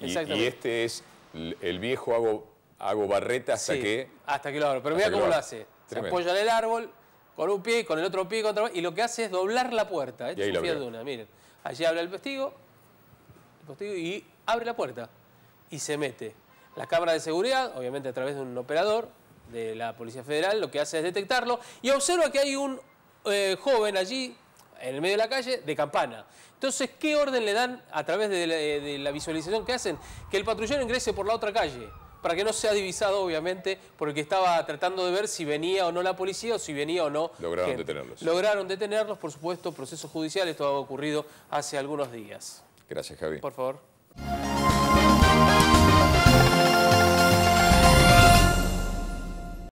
Y, este es el viejo hago, hago barreta hasta que... hasta que lo abro. Pero mira cómo lo, hace. Se apoya en el árbol, con un pie, con el otro pie, con Y lo que hace es doblar la puerta. y es miren. Allí habla el testigo, y abre la puerta y se mete. La cámara de seguridad, obviamente a través de un operador de la Policía Federal, lo que hace es detectarlo y observa que hay un eh, joven allí en el medio de la calle de campana. Entonces, ¿qué orden le dan a través de la, visualización que hacen? Que el patrullero ingrese por la otra calle para que no sea divisado, obviamente, porque estaba tratando de ver si venía o no la policía o si venía o no. Lograron detenerlos. Lograron detenerlos, por supuesto, proceso judicial, esto ha ocurrido hace algunos días. Gracias, Javi. Por favor.